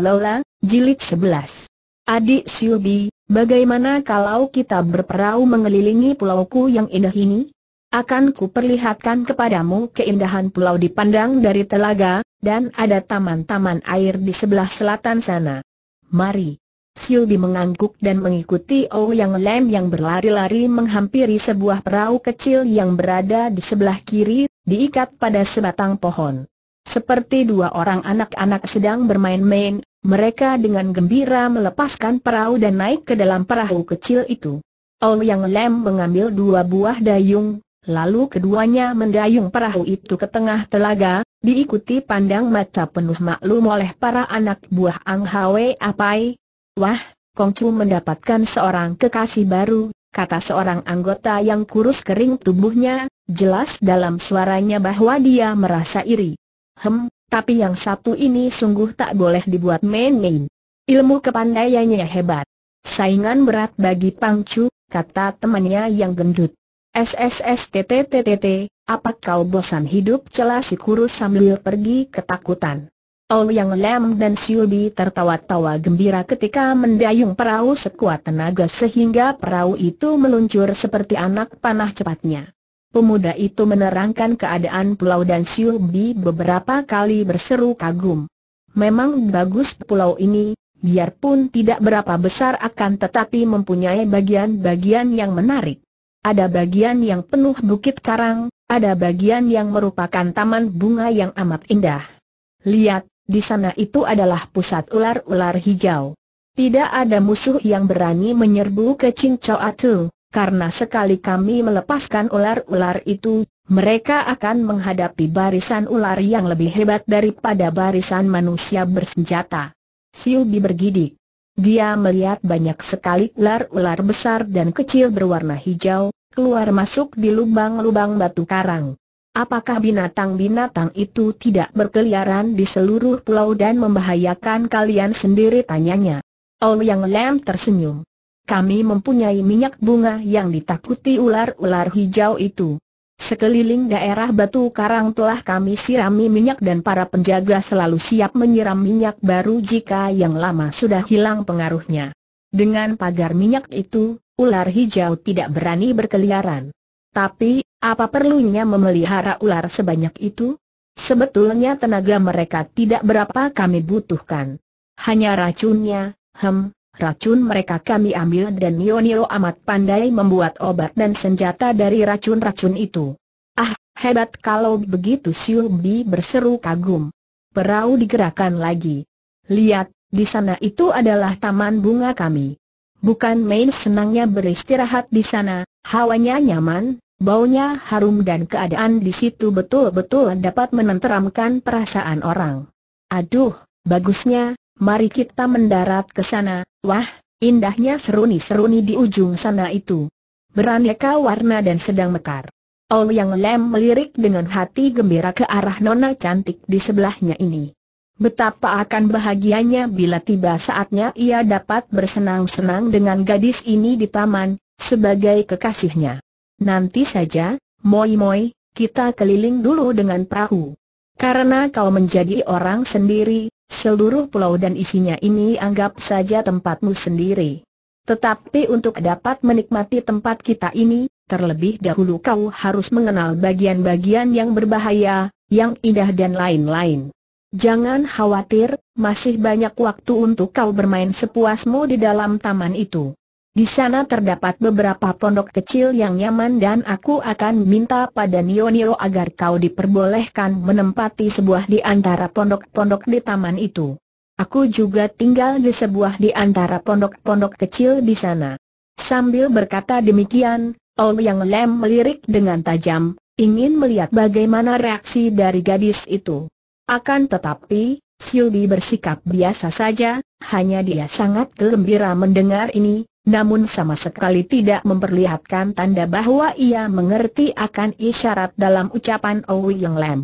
Lola, Jilid 11. Adik Syubi, bagaimana kalau kita berperahu mengelilingi pulauku yang indah ini? Akan kuperlihatkan kepadamu keindahan pulau dipandang dari telaga, dan ada taman-taman air di sebelah selatan sana. Mari. Syubi mengangguk dan mengikuti Ouyang oh Lem yang berlari-lari menghampiri sebuah perahu kecil yang berada di sebelah kiri, diikat pada sebatang pohon. Seperti dua orang anak-anak sedang bermain-main, mereka dengan gembira melepaskan perahu dan naik ke dalam perahu kecil itu. yang Lem mengambil dua buah dayung, lalu keduanya mendayung perahu itu ke tengah telaga, diikuti pandang mata penuh maklum oleh para anak buah Ang Hwe Apai. Wah, Kongcu mendapatkan seorang kekasih baru, kata seorang anggota yang kurus kering tubuhnya, jelas dalam suaranya bahwa dia merasa iri. Hem, tapi yang satu ini sungguh tak boleh dibuat main-main. Ilmu kepandaiannya hebat. Saingan berat bagi Pang kata temannya yang gendut. SSSTTTTT, apa kau bosan hidup celah si kurus sambil pergi ketakutan. Ol Yang Lem dan Siubi tertawa-tawa gembira ketika mendayung perahu sekuat tenaga sehingga perahu itu meluncur seperti anak panah cepatnya. Pemuda itu menerangkan keadaan pulau dan Siul Bi beberapa kali berseru kagum. Memang bagus pulau ini, biarpun tidak berapa besar akan tetapi mempunyai bagian-bagian yang menarik. Ada bagian yang penuh bukit karang, ada bagian yang merupakan taman bunga yang amat indah. Lihat, di sana itu adalah pusat ular-ular hijau. Tidak ada musuh yang berani menyerbu ke Cincau Atul karena sekali kami melepaskan ular-ular itu, mereka akan menghadapi barisan ular yang lebih hebat daripada barisan manusia bersenjata. Siubi bergidik. Dia melihat banyak sekali ular-ular besar dan kecil berwarna hijau, keluar masuk di lubang-lubang batu karang. Apakah binatang-binatang itu tidak berkeliaran di seluruh pulau dan membahayakan kalian sendiri tanyanya? Ouyang Lam tersenyum kami mempunyai minyak bunga yang ditakuti ular-ular hijau itu. Sekeliling daerah batu karang telah kami sirami minyak dan para penjaga selalu siap menyiram minyak baru jika yang lama sudah hilang pengaruhnya. Dengan pagar minyak itu, ular hijau tidak berani berkeliaran. Tapi, apa perlunya memelihara ular sebanyak itu? Sebetulnya tenaga mereka tidak berapa kami butuhkan. Hanya racunnya, hem, Racun mereka kami ambil dan Nionio amat pandai membuat obat dan senjata dari racun-racun itu. Ah, hebat kalau begitu Siul Bi berseru kagum. Perahu digerakkan lagi. Lihat, di sana itu adalah taman bunga kami. Bukan main senangnya beristirahat di sana, hawanya nyaman, baunya harum dan keadaan di situ betul-betul dapat menenteramkan perasaan orang. Aduh, bagusnya, mari kita mendarat ke sana, wah, indahnya seruni-seruni di ujung sana itu. Beraneka warna dan sedang mekar. Ol Yang Lem melirik dengan hati gembira ke arah nona cantik di sebelahnya ini. Betapa akan bahagianya bila tiba saatnya ia dapat bersenang-senang dengan gadis ini di taman, sebagai kekasihnya. Nanti saja, Moi Moi, kita keliling dulu dengan perahu. Karena kau menjadi orang sendiri, Seluruh pulau dan isinya ini anggap saja tempatmu sendiri. Tetapi untuk dapat menikmati tempat kita ini, terlebih dahulu kau harus mengenal bagian-bagian yang berbahaya, yang indah dan lain-lain. Jangan khawatir, masih banyak waktu untuk kau bermain sepuasmu di dalam taman itu. Di sana terdapat beberapa pondok kecil yang nyaman dan aku akan minta pada Nio Nio agar kau diperbolehkan menempati sebuah di antara pondok-pondok di taman itu. Aku juga tinggal di sebuah di antara pondok-pondok kecil di sana. Sambil berkata demikian, Ol Yang Lem melirik dengan tajam, ingin melihat bagaimana reaksi dari gadis itu. Akan tetapi, Siuli bersikap biasa saja, hanya dia sangat gembira mendengar ini, namun sama sekali tidak memperlihatkan tanda bahwa ia mengerti akan isyarat dalam ucapan Owi Yang Lam.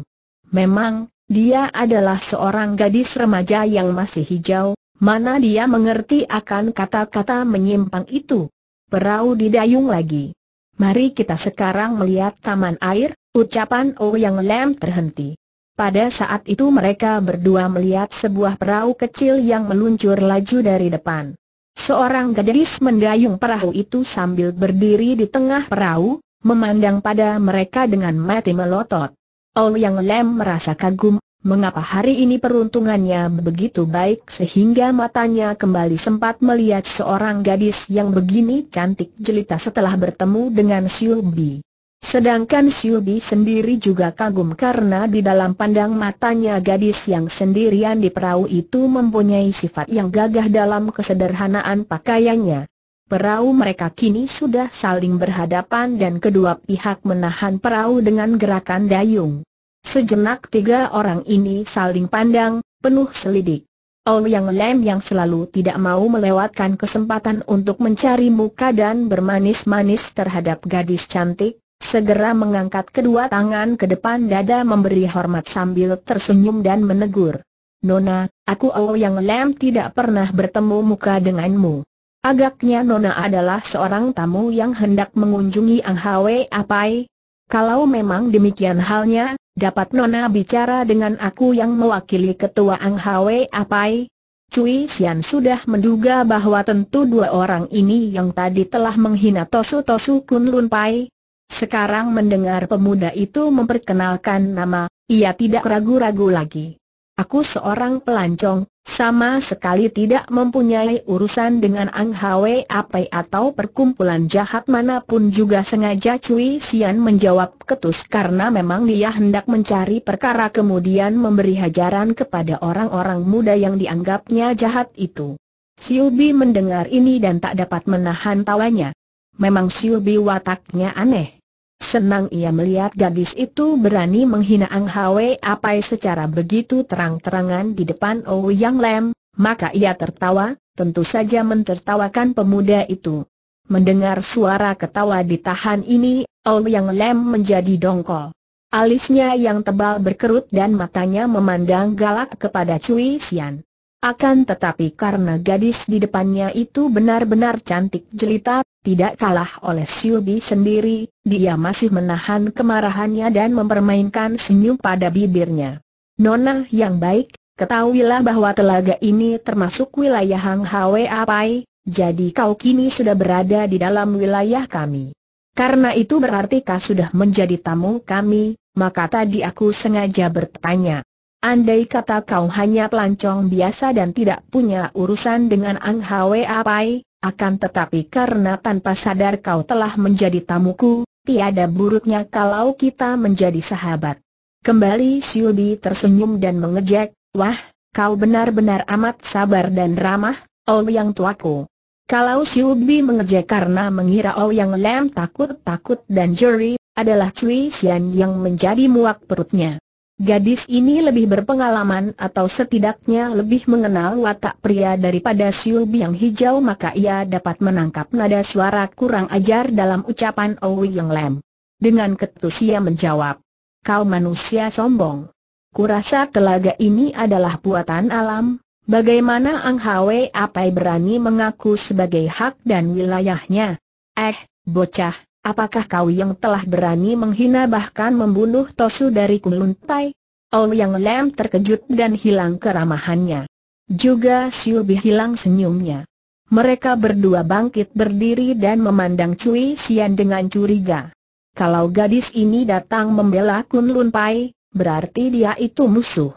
Memang, dia adalah seorang gadis remaja yang masih hijau, mana dia mengerti akan kata-kata menyimpang itu. Perahu didayung lagi. Mari kita sekarang melihat taman air, ucapan O Yang Lam terhenti. Pada saat itu mereka berdua melihat sebuah perahu kecil yang meluncur laju dari depan. Seorang gadis mendayung perahu itu sambil berdiri di tengah perahu, memandang pada mereka dengan mati melotot. Ol Yang Lem merasa kagum, mengapa hari ini peruntungannya begitu baik sehingga matanya kembali sempat melihat seorang gadis yang begini cantik jelita setelah bertemu dengan Siu Bi. Sedangkan Siubi sendiri juga kagum karena di dalam pandang matanya gadis yang sendirian di perahu itu mempunyai sifat yang gagah dalam kesederhanaan pakaiannya. Perahu mereka kini sudah saling berhadapan dan kedua pihak menahan perahu dengan gerakan dayung. Sejenak tiga orang ini saling pandang, penuh selidik. Ong Yang Lem yang selalu tidak mau melewatkan kesempatan untuk mencari muka dan bermanis-manis terhadap gadis cantik, Segera mengangkat kedua tangan ke depan dada memberi hormat sambil tersenyum dan menegur. Nona, aku yang Lam tidak pernah bertemu muka denganmu. Agaknya Nona adalah seorang tamu yang hendak mengunjungi Ang Hwe Apai. Kalau memang demikian halnya, dapat Nona bicara dengan aku yang mewakili ketua Ang Hwe Apai? Cui Xian sudah menduga bahwa tentu dua orang ini yang tadi telah menghina Tosu Tosu Kun Lun Pai, sekarang mendengar pemuda itu memperkenalkan nama, ia tidak ragu-ragu lagi. Aku seorang pelancong, sama sekali tidak mempunyai urusan dengan Ang Hwe Apai atau perkumpulan jahat manapun juga sengaja Cui Sian menjawab ketus karena memang dia hendak mencari perkara kemudian memberi hajaran kepada orang-orang muda yang dianggapnya jahat itu. Siubi mendengar ini dan tak dapat menahan tawanya. Memang Siubi wataknya aneh. Senang ia melihat gadis itu berani menghina Ang Hwe Apai secara begitu terang-terangan di depan Ouyang Lam, maka ia tertawa, tentu saja mentertawakan pemuda itu. Mendengar suara ketawa ditahan ini, Ouyang Lam menjadi dongkol. Alisnya yang tebal berkerut dan matanya memandang galak kepada Cui Xian. Akan tetapi karena gadis di depannya itu benar-benar cantik jelita, tidak kalah oleh Siubi sendiri, dia masih menahan kemarahannya dan mempermainkan senyum pada bibirnya. Nona yang baik, ketahuilah bahwa telaga ini termasuk wilayah Hang Hwe Apai, jadi kau kini sudah berada di dalam wilayah kami. Karena itu berarti kau sudah menjadi tamu kami, maka tadi aku sengaja bertanya. Andai kata kau hanya pelancong biasa dan tidak punya urusan dengan Ang Hwe Apai, akan tetapi karena tanpa sadar kau telah menjadi tamuku, tiada buruknya kalau kita menjadi sahabat. Kembali Siubi tersenyum dan mengejek, wah, kau benar-benar amat sabar dan ramah, Oh yang tuaku. Kalau Siubi mengejek karena mengira Oh yang lem takut-takut dan juri, adalah Cui Sian yang menjadi muak perutnya. Gadis ini lebih berpengalaman atau setidaknya lebih mengenal watak pria daripada Siu yang Hijau maka ia dapat menangkap nada suara kurang ajar dalam ucapan Owi Yang Lem. Dengan ketus ia menjawab, kau manusia sombong. Kurasa telaga ini adalah buatan alam, bagaimana Ang Hwe Apai berani mengaku sebagai hak dan wilayahnya? Eh, bocah, apakah kau yang telah berani menghina bahkan membunuh Tosu dari Kunlun Pai? Ol Yang Lam terkejut dan hilang keramahannya. Juga Siu Bi hilang senyumnya. Mereka berdua bangkit berdiri dan memandang Cui Sian dengan curiga. Kalau gadis ini datang membela Kun Pai, berarti dia itu musuh.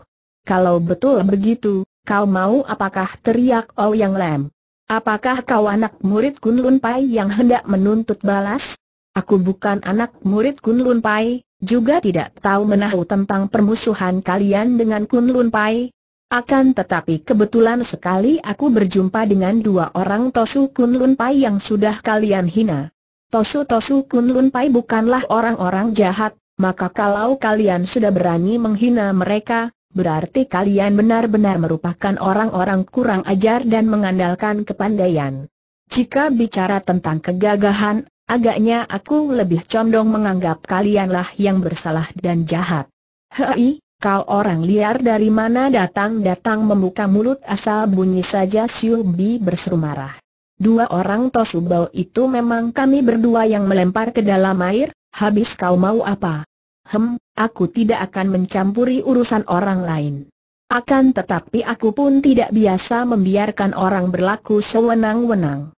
Kalau betul begitu, kau mau apakah teriak Yang Lam? Apakah kau anak murid Kunlun Pai yang hendak menuntut balas? Aku bukan anak murid Kunlun Pai, juga tidak tahu menahu tentang permusuhan kalian dengan Kunlun Pai. Akan tetapi kebetulan sekali aku berjumpa dengan dua orang Tosu Kunlun Pai yang sudah kalian hina. Tosu-Tosu Kunlun Pai bukanlah orang-orang jahat, maka kalau kalian sudah berani menghina mereka, berarti kalian benar-benar merupakan orang-orang kurang ajar dan mengandalkan kepandaian. Jika bicara tentang kegagahan, Agaknya aku lebih condong menganggap kalianlah yang bersalah dan jahat. Hei, kau orang liar dari mana datang-datang membuka mulut asal bunyi saja Siu Bi berseru marah. Dua orang Tosubau itu memang kami berdua yang melempar ke dalam air, habis kau mau apa? Hem, aku tidak akan mencampuri urusan orang lain. Akan tetapi aku pun tidak biasa membiarkan orang berlaku sewenang-wenang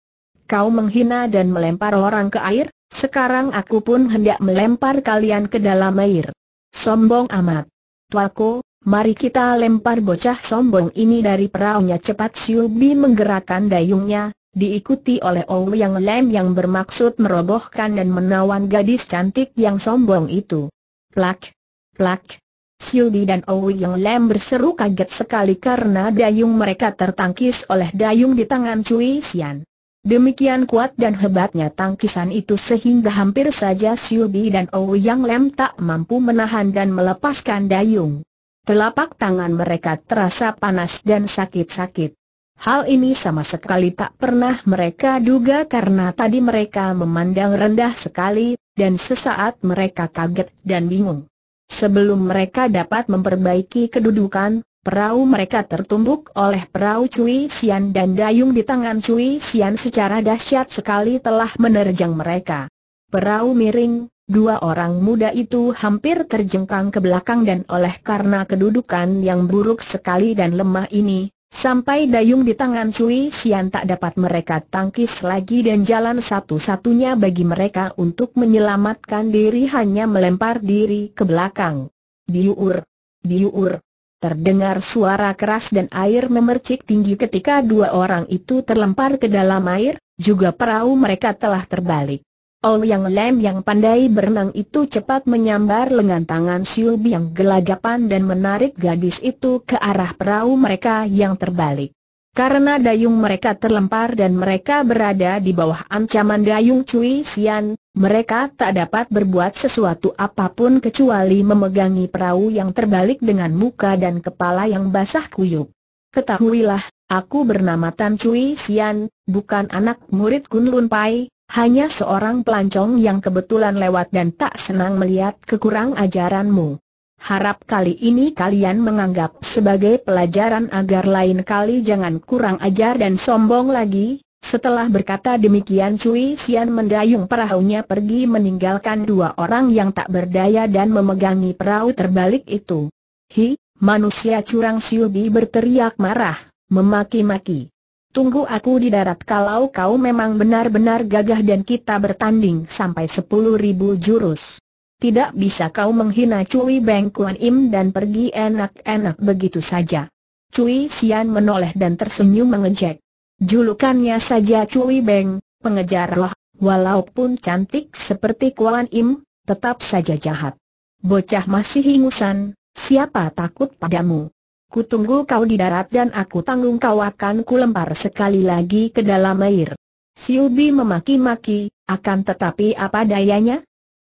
kau menghina dan melempar orang ke air, sekarang aku pun hendak melempar kalian ke dalam air. Sombong amat. Tuaku, mari kita lempar bocah sombong ini dari peraunya cepat Siubi menggerakkan dayungnya, diikuti oleh Ou yang lem yang bermaksud merobohkan dan menawan gadis cantik yang sombong itu. Plak! Plak! Siubi dan Owi Yang Lem berseru kaget sekali karena dayung mereka tertangkis oleh dayung di tangan Cui Xian. Demikian kuat dan hebatnya tangkisan itu sehingga hampir saja Bi dan Ou Yang Lem tak mampu menahan dan melepaskan dayung. Telapak tangan mereka terasa panas dan sakit-sakit. Hal ini sama sekali tak pernah mereka duga karena tadi mereka memandang rendah sekali, dan sesaat mereka kaget dan bingung. Sebelum mereka dapat memperbaiki kedudukan, Perahu mereka tertumbuk oleh perahu Cui Sian dan dayung di tangan Cui Sian secara dahsyat sekali telah menerjang mereka. Perahu miring, dua orang muda itu hampir terjengkang ke belakang dan oleh karena kedudukan yang buruk sekali dan lemah ini, sampai dayung di tangan Cui Sian tak dapat mereka tangkis lagi dan jalan satu-satunya bagi mereka untuk menyelamatkan diri hanya melempar diri ke belakang. Diur, diur. Terdengar suara keras dan air memercik tinggi ketika dua orang itu terlempar ke dalam air, juga perahu mereka telah terbalik. All Yang Lem yang pandai berenang itu cepat menyambar lengan tangan Siu yang gelagapan dan menarik gadis itu ke arah perahu mereka yang terbalik. Karena dayung mereka terlempar dan mereka berada di bawah ancaman dayung Cui Xian, mereka tak dapat berbuat sesuatu apapun kecuali memegangi perahu yang terbalik dengan muka dan kepala yang basah kuyup. Ketahuilah, aku bernama Tan Cui Xian, bukan anak murid Kun Lun Pai, hanya seorang pelancong yang kebetulan lewat dan tak senang melihat kekurang ajaranmu. Harap kali ini kalian menganggap sebagai pelajaran agar lain kali jangan kurang ajar dan sombong lagi. Setelah berkata demikian Cui Sian mendayung perahunya pergi meninggalkan dua orang yang tak berdaya dan memegangi perahu terbalik itu. Hi, manusia curang Siubi berteriak marah, memaki-maki. Tunggu aku di darat kalau kau memang benar-benar gagah dan kita bertanding sampai sepuluh ribu jurus tidak bisa kau menghina Cui Beng Kuan Im dan pergi enak-enak begitu saja. Cui Sian menoleh dan tersenyum mengejek. Julukannya saja Cui Beng, pengejar loh, walaupun cantik seperti Kuan Im, tetap saja jahat. Bocah masih hingusan. siapa takut padamu? Kutunggu kau di darat dan aku tanggung kau akan kulempar sekali lagi ke dalam air. Siubi memaki-maki, akan tetapi apa dayanya?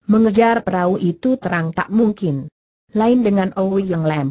Mengejar perahu itu terang tak mungkin. Lain dengan Owi Yang lem.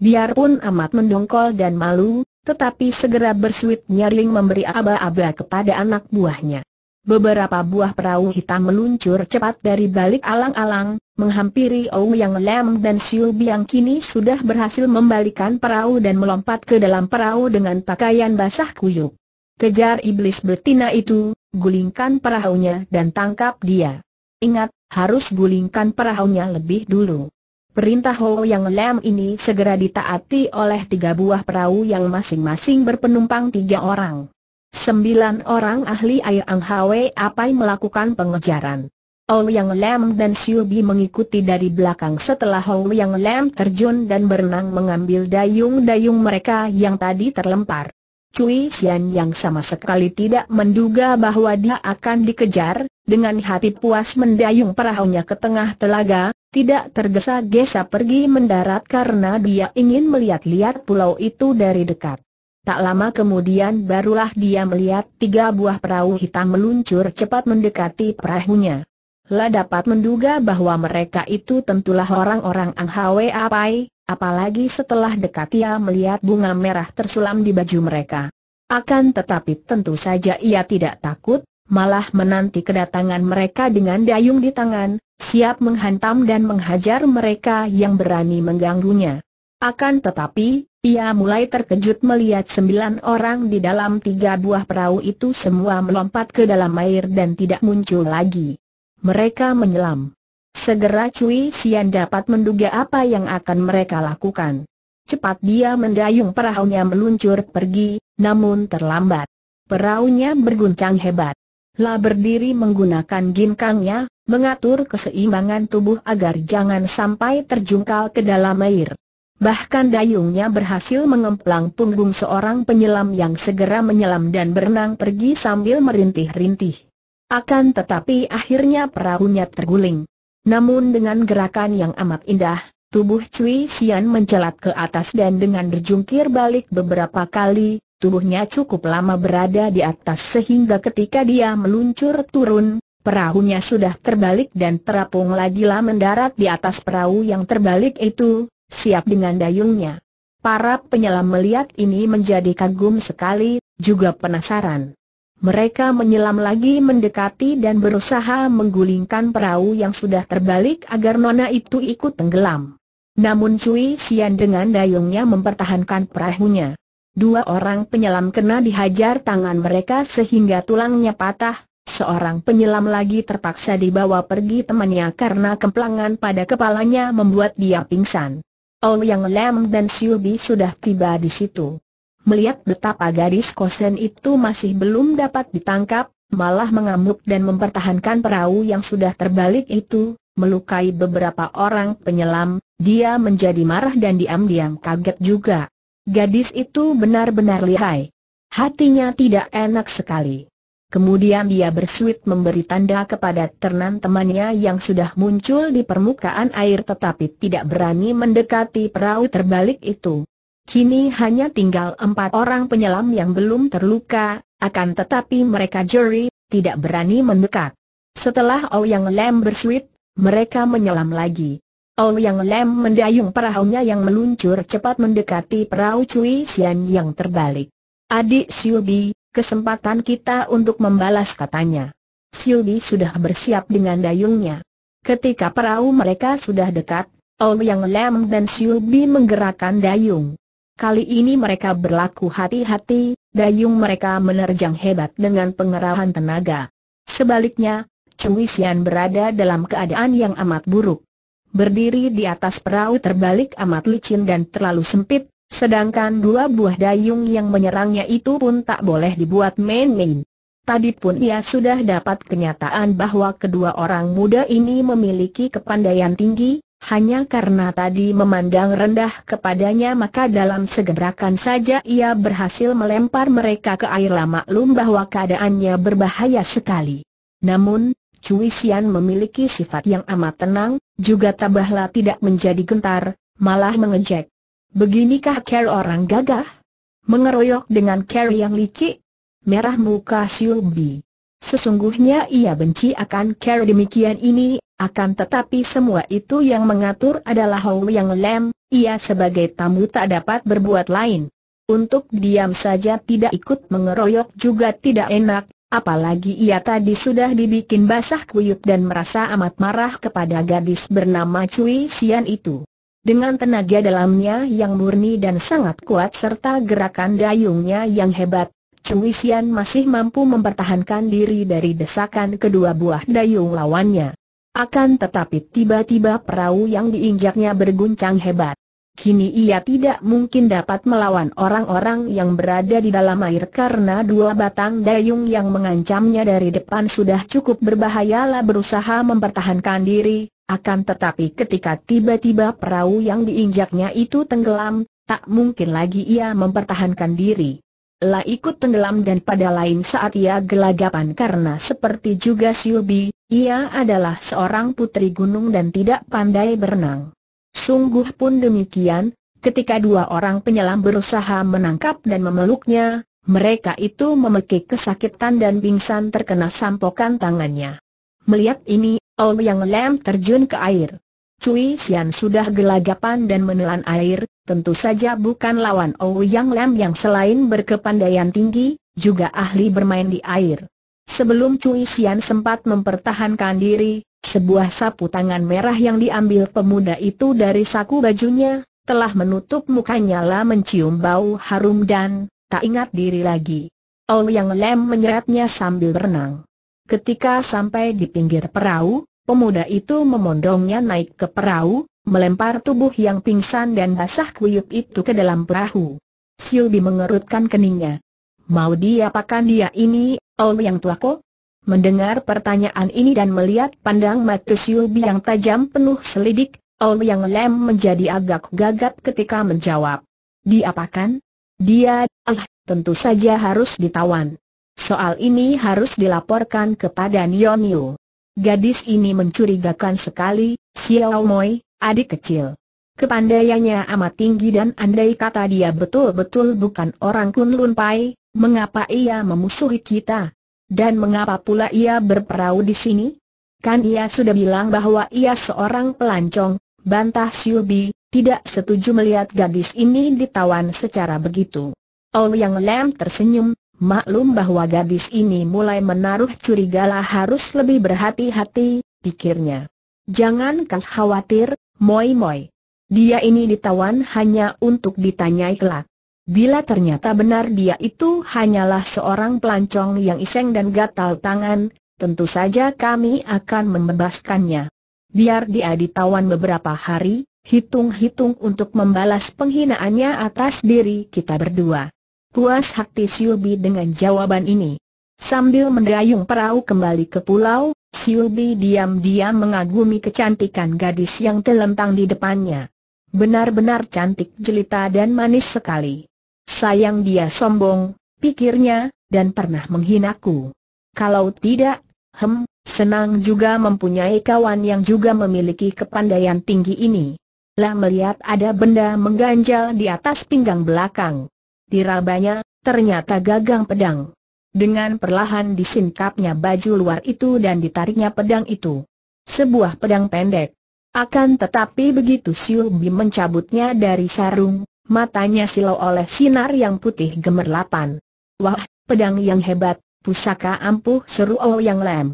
Biarpun amat mendongkol dan malu, tetapi segera bersuit nyaring memberi aba-aba kepada anak buahnya. Beberapa buah perahu hitam meluncur cepat dari balik alang-alang, menghampiri Owi Yang lem dan Siu Biang kini sudah berhasil membalikan perahu dan melompat ke dalam perahu dengan pakaian basah kuyuk. Kejar iblis betina itu, gulingkan perahunya dan tangkap dia. Ingat, harus gulingkan perahunya lebih dulu. Perintah Ho Yang Lam ini segera ditaati oleh tiga buah perahu yang masing-masing berpenumpang tiga orang. Sembilan orang ahli air Ang Hwe Apai melakukan pengejaran. Ol Yang Lam dan Siu Bi mengikuti dari belakang setelah Ho Yang Lam terjun dan berenang mengambil dayung-dayung mereka yang tadi terlempar. Cui Xian yang sama sekali tidak menduga bahwa dia akan dikejar, dengan hati puas mendayung perahunya ke tengah telaga, tidak tergesa-gesa pergi mendarat karena dia ingin melihat-lihat pulau itu dari dekat. Tak lama kemudian barulah dia melihat tiga buah perahu hitam meluncur cepat mendekati perahunya. La dapat menduga bahwa mereka itu tentulah orang-orang Ang Hwe Apai, apalagi setelah dekat ia melihat bunga merah tersulam di baju mereka. Akan tetapi tentu saja ia tidak takut, malah menanti kedatangan mereka dengan dayung di tangan, siap menghantam dan menghajar mereka yang berani mengganggunya. Akan tetapi, ia mulai terkejut melihat sembilan orang di dalam tiga buah perahu itu semua melompat ke dalam air dan tidak muncul lagi. Mereka menyelam. Segera Cui Sian dapat menduga apa yang akan mereka lakukan. Cepat dia mendayung perahunya meluncur pergi, namun terlambat. Perahunya berguncang hebat. La berdiri menggunakan ginkangnya, mengatur keseimbangan tubuh agar jangan sampai terjungkal ke dalam air. Bahkan dayungnya berhasil mengemplang punggung seorang penyelam yang segera menyelam dan berenang pergi sambil merintih-rintih. Akan tetapi akhirnya perahunya terguling. Namun dengan gerakan yang amat indah, tubuh Cui Xian mencelat ke atas dan dengan berjungkir balik beberapa kali, tubuhnya cukup lama berada di atas sehingga ketika dia meluncur turun, perahunya sudah terbalik dan terapung lagi lah mendarat di atas perahu yang terbalik itu, siap dengan dayungnya. Para penyelam melihat ini menjadi kagum sekali, juga penasaran. Mereka menyelam lagi mendekati dan berusaha menggulingkan perahu yang sudah terbalik agar nona itu ikut tenggelam. Namun Cui Sian dengan dayungnya mempertahankan perahunya. Dua orang penyelam kena dihajar tangan mereka sehingga tulangnya patah, seorang penyelam lagi terpaksa dibawa pergi temannya karena kemplangan pada kepalanya membuat dia pingsan. Ouyang Lam dan Siubi sudah tiba di situ melihat betapa gadis kosen itu masih belum dapat ditangkap, malah mengamuk dan mempertahankan perahu yang sudah terbalik itu, melukai beberapa orang penyelam, dia menjadi marah dan diam-diam kaget juga. Gadis itu benar-benar lihai. Hatinya tidak enak sekali. Kemudian dia bersuit memberi tanda kepada ternan temannya yang sudah muncul di permukaan air tetapi tidak berani mendekati perahu terbalik itu. Kini hanya tinggal empat orang penyelam yang belum terluka, akan tetapi mereka juri, tidak berani mendekat. Setelah Ouyang Lem bersuit, mereka menyelam lagi. Ouyang Lem mendayung perahunya yang meluncur cepat mendekati perahu Cui Xian yang terbalik. Adik Siubi, kesempatan kita untuk membalas katanya. Siubi sudah bersiap dengan dayungnya. Ketika perahu mereka sudah dekat, Ouyang Lem dan Siubi menggerakkan dayung. Kali ini mereka berlaku hati-hati, dayung mereka menerjang hebat dengan pengerahan tenaga. Sebaliknya, Cui Xian berada dalam keadaan yang amat buruk. Berdiri di atas perahu terbalik amat licin dan terlalu sempit, sedangkan dua buah dayung yang menyerangnya itu pun tak boleh dibuat main-main. Tadi pun ia sudah dapat kenyataan bahwa kedua orang muda ini memiliki kepandaian tinggi, hanya karena tadi memandang rendah kepadanya maka dalam segerakan saja ia berhasil melempar mereka ke air lama maklum bahwa keadaannya berbahaya sekali. Namun, Cui Xian memiliki sifat yang amat tenang, juga tabahlah tidak menjadi gentar, malah mengejek. Beginikah care orang gagah? Mengeroyok dengan care yang licik? Merah muka Bi. Sesungguhnya ia benci akan cara demikian ini, akan tetapi semua itu yang mengatur adalah Hou Yang Lam, ia sebagai tamu tak dapat berbuat lain. Untuk diam saja tidak ikut mengeroyok juga tidak enak, apalagi ia tadi sudah dibikin basah kuyup dan merasa amat marah kepada gadis bernama Cui Xian itu. Dengan tenaga dalamnya yang murni dan sangat kuat serta gerakan dayungnya yang hebat, Cui Xian masih mampu mempertahankan diri dari desakan kedua buah dayung lawannya. Akan tetapi tiba-tiba perahu yang diinjaknya berguncang hebat. Kini ia tidak mungkin dapat melawan orang-orang yang berada di dalam air karena dua batang dayung yang mengancamnya dari depan sudah cukup berbahayalah berusaha mempertahankan diri, akan tetapi ketika tiba-tiba perahu yang diinjaknya itu tenggelam, tak mungkin lagi ia mempertahankan diri. La ikut tenggelam dan pada lain saat ia gelagapan karena seperti juga Siubi, ia adalah seorang putri gunung dan tidak pandai berenang. Sungguh pun demikian, ketika dua orang penyelam berusaha menangkap dan memeluknya, mereka itu memekik kesakitan dan pingsan terkena sampokan tangannya. Melihat ini, Ol Yang Lam terjun ke air. Cui sian sudah gelagapan dan menelan air, tentu saja bukan lawan Ouyang Lam yang selain berkepandaian tinggi, juga ahli bermain di air. Sebelum Cui Xian sempat mempertahankan diri, sebuah sapu tangan merah yang diambil pemuda itu dari saku bajunya, telah menutup mukanya lah mencium bau harum dan, tak ingat diri lagi. Ouyang Lam menyeretnya sambil berenang. Ketika sampai di pinggir perahu, pemuda itu memondongnya naik ke perahu, melempar tubuh yang pingsan dan basah kuyup itu ke dalam perahu. Silbi mengerutkan keningnya. Mau diapakan dia ini, Ol yang tua kok? Mendengar pertanyaan ini dan melihat pandang mata Silbi yang tajam penuh selidik, Ol yang lem menjadi agak gagap ketika menjawab. Diapakan? Dia, ah, tentu saja harus ditawan. Soal ini harus dilaporkan kepada Nionio. Gadis ini mencurigakan sekali, Xiao Moi, Adik kecil. Kepandaiannya amat tinggi dan andai kata dia betul-betul bukan orang Kunlun Pai, mengapa ia memusuhi kita? Dan mengapa pula ia berperahu di sini? Kan ia sudah bilang bahwa ia seorang pelancong, bantah Siubi, tidak setuju melihat gadis ini ditawan secara begitu. Ol Yang lem tersenyum, maklum bahwa gadis ini mulai menaruh curiga lah harus lebih berhati-hati, pikirnya. Jangan kau khawatir, moi-moi. Dia ini ditawan hanya untuk ditanyai kelak. Bila ternyata benar dia itu hanyalah seorang pelancong yang iseng dan gatal tangan, tentu saja kami akan membebaskannya. Biar dia ditawan beberapa hari, hitung-hitung untuk membalas penghinaannya atas diri kita berdua. Puas hati Siubi dengan jawaban ini. Sambil mendayung perahu kembali ke pulau, Siubi diam-diam mengagumi kecantikan gadis yang telentang di depannya. Benar-benar cantik jelita dan manis sekali. Sayang dia sombong, pikirnya, dan pernah menghinaku. Kalau tidak, hem, senang juga mempunyai kawan yang juga memiliki kepandaian tinggi ini. Lah melihat ada benda mengganjal di atas pinggang belakang. Dirabanya, ternyata gagang pedang. Dengan perlahan disingkapnya baju luar itu dan ditariknya pedang itu. Sebuah pedang pendek. Akan tetapi begitu Siu mencabutnya dari sarung, matanya silau oleh sinar yang putih gemerlapan. Wah, pedang yang hebat, pusaka ampuh seru Oh Yang Lem.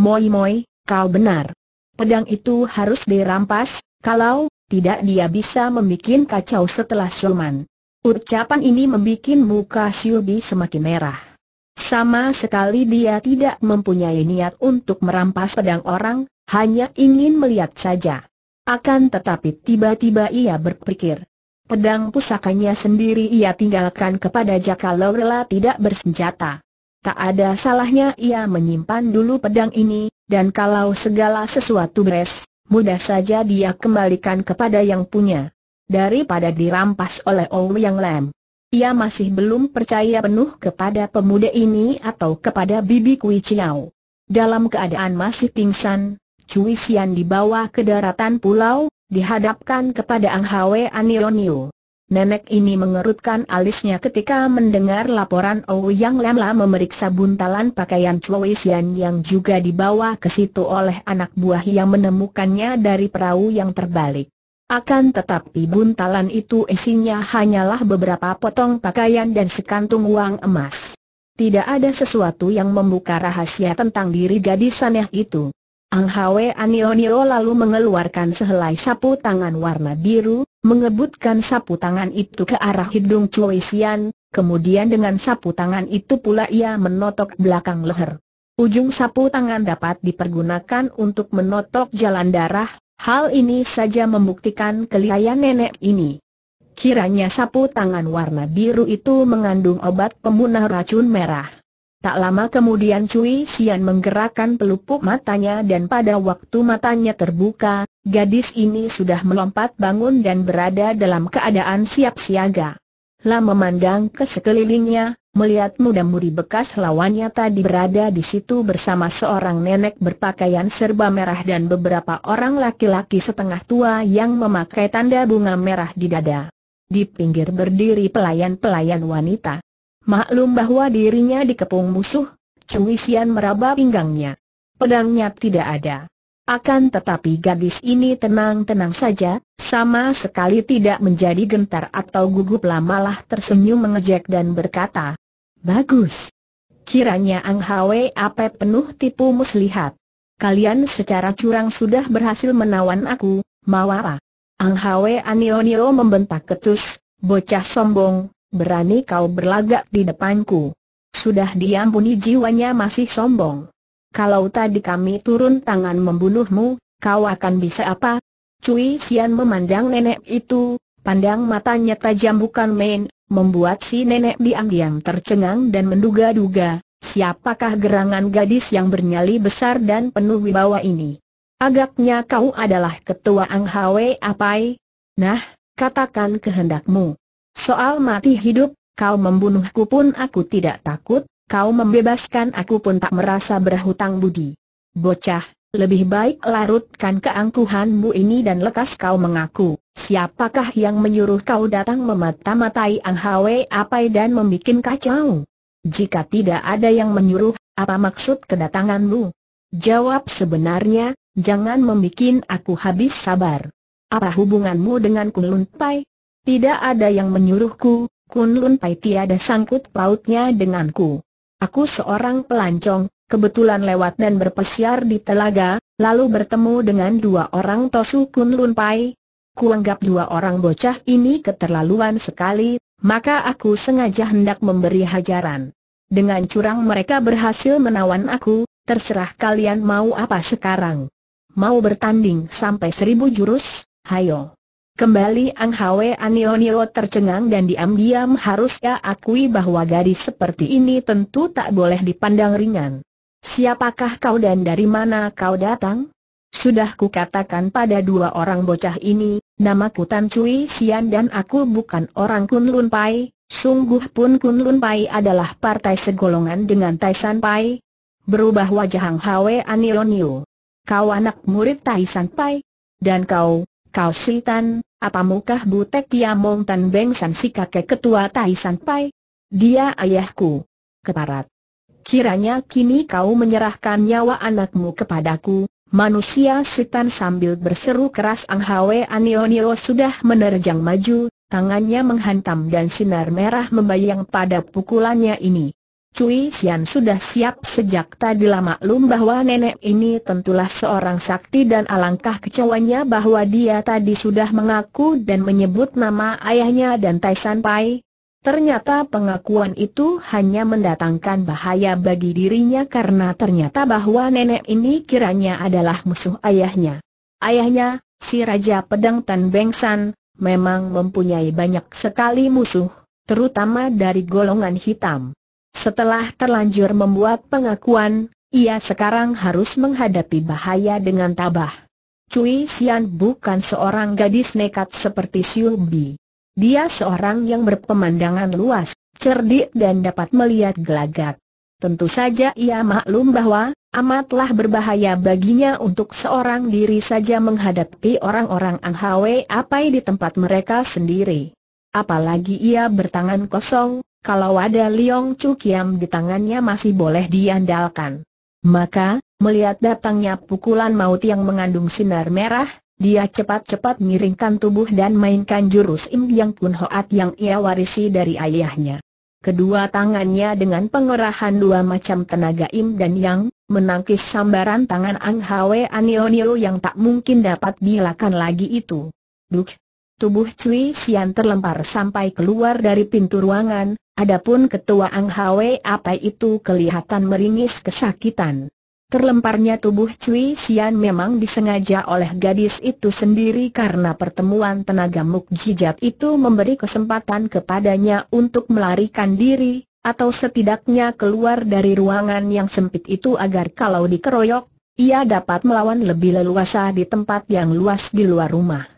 Moi moi, kau benar. Pedang itu harus dirampas, kalau tidak dia bisa membuat kacau setelah Sulman. Ucapan ini membuat muka Siubi semakin merah. Sama sekali dia tidak mempunyai niat untuk merampas pedang orang, hanya ingin melihat saja. Akan tetapi tiba-tiba ia berpikir. Pedang pusakanya sendiri ia tinggalkan kepada Jaka Lorela tidak bersenjata. Tak ada salahnya ia menyimpan dulu pedang ini, dan kalau segala sesuatu beres, mudah saja dia kembalikan kepada yang punya. Daripada dirampas oleh yang Lam. Ia masih belum percaya penuh kepada pemuda ini atau kepada Bibi Kui Chiao. Dalam keadaan masih pingsan, Cui Xian dibawa ke daratan pulau, dihadapkan kepada Ang Hwe Anionio. Nenek ini mengerutkan alisnya ketika mendengar laporan Ouyang Yang Lamla memeriksa buntalan pakaian Cui Xian yang juga dibawa ke situ oleh anak buah yang menemukannya dari perahu yang terbalik. Akan tetapi buntalan itu isinya hanyalah beberapa potong pakaian dan sekantung uang emas. Tidak ada sesuatu yang membuka rahasia tentang diri gadis aneh itu. Ang Hwe Anionio lalu mengeluarkan sehelai sapu tangan warna biru, mengebutkan sapu tangan itu ke arah hidung Chui Xian, kemudian dengan sapu tangan itu pula ia menotok belakang leher. Ujung sapu tangan dapat dipergunakan untuk menotok jalan darah, Hal ini saja membuktikan kelihayan nenek ini. Kiranya sapu tangan warna biru itu mengandung obat pemunah racun merah. Tak lama kemudian Cui Xian menggerakkan pelupuk matanya dan pada waktu matanya terbuka, gadis ini sudah melompat bangun dan berada dalam keadaan siap siaga. Lam memandang ke sekelilingnya, melihat muda-mudi bekas lawannya tadi berada di situ bersama seorang nenek berpakaian serba merah dan beberapa orang laki-laki setengah tua yang memakai tanda bunga merah di dada. Di pinggir berdiri pelayan-pelayan wanita. Maklum bahwa dirinya dikepung musuh, Cui Xian meraba pinggangnya. Pedangnya tidak ada. Akan tetapi gadis ini tenang-tenang saja, sama sekali tidak menjadi gentar atau gugup Lamalah tersenyum mengejek dan berkata, Bagus. Kiranya Ang Hwe apep penuh tipu muslihat. Kalian secara curang sudah berhasil menawan aku, Mawara. Ang Hwe Anionio membentak ketus, bocah sombong, berani kau berlagak di depanku. Sudah diampuni jiwanya masih sombong. Kalau tadi kami turun tangan membunuhmu, kau akan bisa apa? Cui Sian memandang nenek itu, pandang matanya tajam bukan main, membuat si nenek diam-diam tercengang dan menduga-duga, siapakah gerangan gadis yang bernyali besar dan penuh wibawa ini? Agaknya kau adalah ketua Ang Hwe Apai? Nah, katakan kehendakmu. Soal mati hidup, kau membunuhku pun aku tidak takut, Kau membebaskan aku pun tak merasa berhutang budi. Bocah, lebih baik larutkan keangkuhanmu ini dan lekas kau mengaku. Siapakah yang menyuruh kau datang memata-matai Ang Hwe Apai dan membuat kacau? Jika tidak ada yang menyuruh, apa maksud kedatanganmu? Jawab sebenarnya, jangan membuat aku habis sabar. Apa hubunganmu dengan Kunlun Pai? Tidak ada yang menyuruhku, Kunlun Pai tiada sangkut pautnya denganku. Aku seorang pelancong, kebetulan lewat dan berpesiar di telaga, lalu bertemu dengan dua orang Tosu Kun Lun Pai. Kuanggap dua orang bocah ini keterlaluan sekali, maka aku sengaja hendak memberi hajaran. Dengan curang mereka berhasil menawan aku, terserah kalian mau apa sekarang. Mau bertanding sampai seribu jurus, hayo. Kembali Ang Hwe Anionio tercengang dan diam-diam harusnya akui bahwa gadis seperti ini tentu tak boleh dipandang ringan. Siapakah kau dan dari mana kau datang? Sudah kukatakan pada dua orang bocah ini, namaku Tan Cui Sian dan aku bukan orang Kunlun Pai, sungguh pun Kunlun Pai adalah partai segolongan dengan Taisan Pai. Berubah wajah Ang Hwe Anionio. Kau anak murid Taisan Pai? Dan kau, Kau sultan, apa mukah butek Tia Mong Tan Beng San si kakek ketua Tai San Pai? Dia ayahku. Keparat. Kiranya kini kau menyerahkan nyawa anakmu kepadaku, manusia Sintan sambil berseru keras Ang Hwe Anionio sudah menerjang maju, tangannya menghantam dan sinar merah membayang pada pukulannya ini. Cui Xian sudah siap sejak tadi lama lum bahwa nenek ini tentulah seorang sakti dan alangkah kecewanya bahwa dia tadi sudah mengaku dan menyebut nama ayahnya dan Tai San Pai. Ternyata pengakuan itu hanya mendatangkan bahaya bagi dirinya karena ternyata bahwa nenek ini kiranya adalah musuh ayahnya. Ayahnya, si Raja Pedang Tan Beng San, memang mempunyai banyak sekali musuh, terutama dari golongan hitam. Setelah terlanjur membuat pengakuan, ia sekarang harus menghadapi bahaya dengan tabah. Cui Xian bukan seorang gadis nekat seperti Xiu Bi. Dia seorang yang berpemandangan luas, cerdik dan dapat melihat gelagat. Tentu saja ia maklum bahwa amatlah berbahaya baginya untuk seorang diri saja menghadapi orang-orang Ang Hwe Apai di tempat mereka sendiri. Apalagi ia bertangan kosong, kalau ada Liong Chu Kiam di tangannya masih boleh diandalkan. Maka, melihat datangnya pukulan maut yang mengandung sinar merah, dia cepat-cepat miringkan tubuh dan mainkan jurus Im Yang Kun Hoat yang ia warisi dari ayahnya. Kedua tangannya dengan pengerahan dua macam tenaga Im dan Yang, menangkis sambaran tangan Ang Hwe Anionio yang tak mungkin dapat dilakukan lagi itu. Duk, Tubuh Cui Sian terlempar sampai keluar dari pintu ruangan, adapun ketua Ang Hwe apa itu kelihatan meringis kesakitan. Terlemparnya tubuh Cui Sian memang disengaja oleh gadis itu sendiri karena pertemuan tenaga mukjizat itu memberi kesempatan kepadanya untuk melarikan diri, atau setidaknya keluar dari ruangan yang sempit itu agar kalau dikeroyok, ia dapat melawan lebih leluasa di tempat yang luas di luar rumah.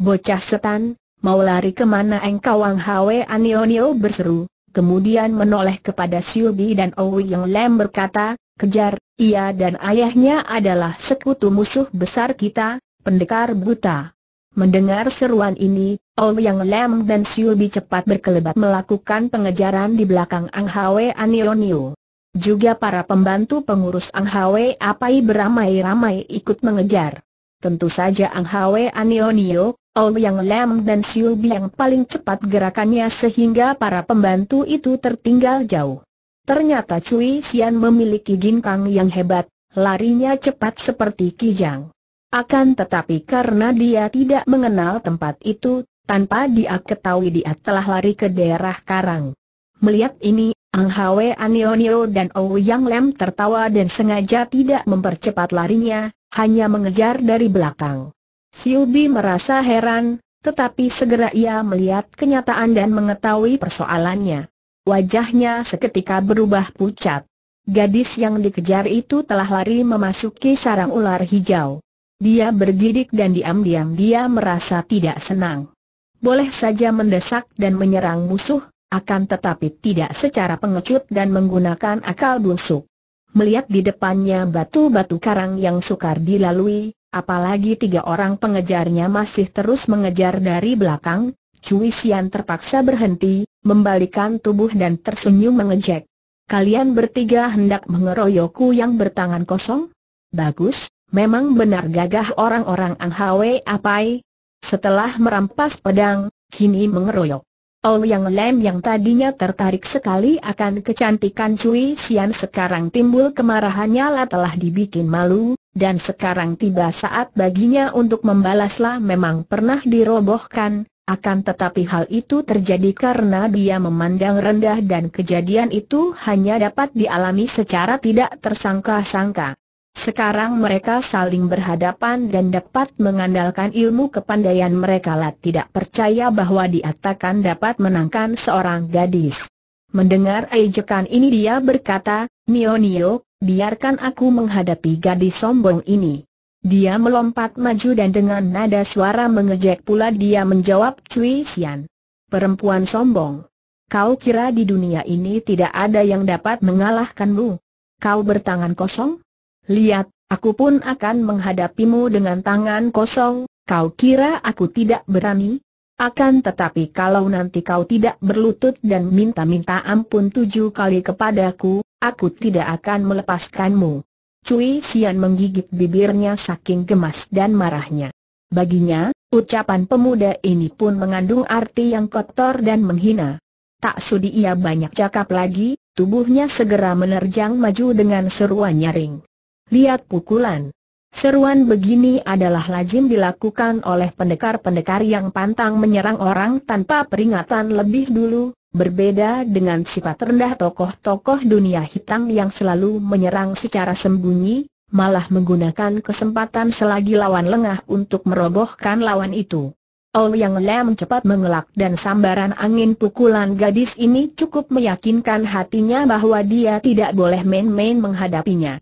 Bocah setan, mau lari kemana engkau Wang Hwe Anionio berseru, kemudian menoleh kepada Bi dan Owi yang lem berkata, kejar, ia dan ayahnya adalah sekutu musuh besar kita, pendekar buta. Mendengar seruan ini, Owi yang lem dan Bi cepat berkelebat melakukan pengejaran di belakang Ang Hwe Anionio. Juga para pembantu pengurus Ang Hwe Apai beramai-ramai ikut mengejar. Tentu saja Ang Hwe Anionio, Ouyang Lam dan Xiu yang paling cepat gerakannya sehingga para pembantu itu tertinggal jauh. Ternyata Cui Xian memiliki ginkang yang hebat, larinya cepat seperti kijang. Akan tetapi karena dia tidak mengenal tempat itu, tanpa dia ketahui dia telah lari ke daerah karang. Melihat ini, Ang Hwe Anionio dan Ouyang Lam tertawa dan sengaja tidak mempercepat larinya, hanya mengejar dari belakang. Siubi merasa heran, tetapi segera ia melihat kenyataan dan mengetahui persoalannya. Wajahnya seketika berubah pucat. Gadis yang dikejar itu telah lari memasuki sarang ular hijau. Dia bergidik dan diam-diam dia merasa tidak senang. Boleh saja mendesak dan menyerang musuh, akan tetapi tidak secara pengecut dan menggunakan akal busuk. Melihat di depannya batu-batu karang yang sukar dilalui, Apalagi tiga orang pengejarnya masih terus mengejar dari belakang, Cui Sian terpaksa berhenti, membalikan tubuh dan tersenyum mengejek. Kalian bertiga hendak mengeroyokku yang bertangan kosong? Bagus, memang benar gagah orang-orang Ang Hwe Apai. Setelah merampas pedang, kini mengeroyok. Ol Yang Lem yang tadinya tertarik sekali akan kecantikan Cui Sian sekarang timbul kemarahannya lah telah dibikin malu, dan sekarang tiba saat baginya untuk membalaslah memang pernah dirobohkan, akan tetapi hal itu terjadi karena dia memandang rendah dan kejadian itu hanya dapat dialami secara tidak tersangka-sangka. Sekarang mereka saling berhadapan dan dapat mengandalkan ilmu kepandaian mereka lah tidak percaya bahwa diatakan dapat menangkan seorang gadis. Mendengar ejekan ini dia berkata, Nio Nio, biarkan aku menghadapi gadis sombong ini. Dia melompat maju dan dengan nada suara mengejek pula dia menjawab Cui Xian. Perempuan sombong. Kau kira di dunia ini tidak ada yang dapat mengalahkanmu? Kau bertangan kosong? Lihat, aku pun akan menghadapimu dengan tangan kosong, kau kira aku tidak berani? Akan tetapi kalau nanti kau tidak berlutut dan minta-minta ampun tujuh kali kepadaku, aku tidak akan melepaskanmu. Cui Sian menggigit bibirnya saking gemas dan marahnya. Baginya, ucapan pemuda ini pun mengandung arti yang kotor dan menghina. Tak sudi ia banyak cakap lagi, tubuhnya segera menerjang maju dengan seruan nyaring. Lihat pukulan. Seruan begini adalah lazim dilakukan oleh pendekar-pendekar yang pantang menyerang orang tanpa peringatan lebih dulu, berbeda dengan sifat rendah tokoh-tokoh dunia hitam yang selalu menyerang secara sembunyi, malah menggunakan kesempatan selagi lawan lengah untuk merobohkan lawan itu. Ol Yang lem cepat mengelak dan sambaran angin pukulan gadis ini cukup meyakinkan hatinya bahwa dia tidak boleh main-main menghadapinya.